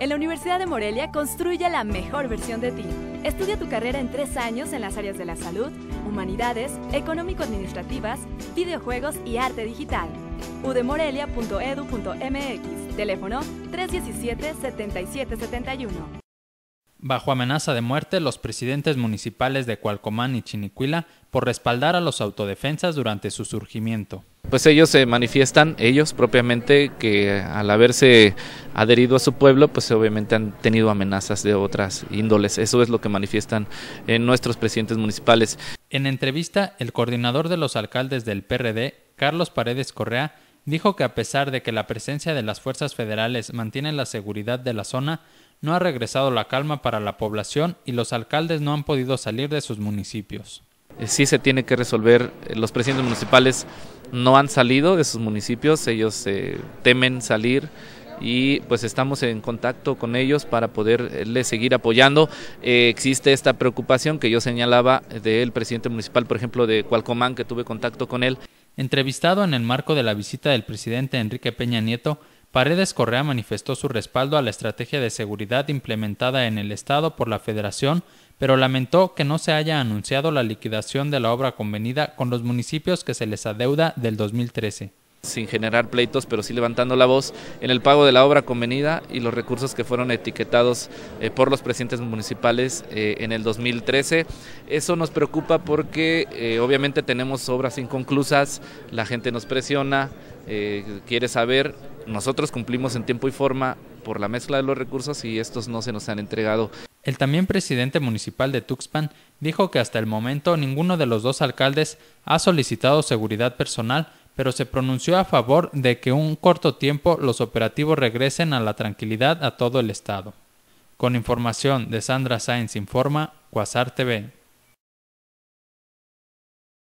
En la Universidad de Morelia construye la mejor versión de ti. Estudia tu carrera en tres años en las áreas de la salud, humanidades, económico-administrativas, videojuegos y arte digital. udemorelia.edu.mx Teléfono 317-7771. Bajo amenaza de muerte, los presidentes municipales de Cualcomán y Chinicuila por respaldar a los autodefensas durante su surgimiento. Pues ellos se manifiestan, ellos propiamente, que al haberse adherido a su pueblo, pues obviamente han tenido amenazas de otras índoles. Eso es lo que manifiestan en eh, nuestros presidentes municipales. En entrevista, el coordinador de los alcaldes del PRD, Carlos Paredes Correa, dijo que a pesar de que la presencia de las fuerzas federales mantiene la seguridad de la zona, no ha regresado la calma para la población y los alcaldes no han podido salir de sus municipios. Eh, sí se tiene que resolver, eh, los presidentes municipales no han salido de sus municipios, ellos eh, temen salir y pues estamos en contacto con ellos para poderles seguir apoyando. existe esta preocupación que yo señalaba del presidente municipal, por ejemplo, de Cualcomán, que tuve contacto con él, Entrevistado en el marco de la visita del presidente Enrique Peña Nieto, Paredes Correa manifestó su respaldo a la estrategia de seguridad implementada en el Estado por la Federación, pero lamentó que no se haya anunciado la liquidación de la obra convenida con los municipios que se les adeuda del 2013 sin generar pleitos, pero sí levantando la voz en el pago de la obra convenida y los recursos que fueron etiquetados eh, por los presidentes municipales eh, en el 2013. Eso nos preocupa porque eh, obviamente tenemos obras inconclusas, la gente nos presiona, quiere saber, nosotros cumplimos en tiempo y forma por la mezcla de los recursos y estos no se nos han entregado. El también presidente municipal de Tuxpan dijo que hasta el momento ninguno de los dos alcaldes ha solicitado seguridad personal pero se pronunció a favor de que un corto tiempo los operativos regresen a la tranquilidad a todo el estado. Con información de Sandra Sainz Informa, Quasar TV.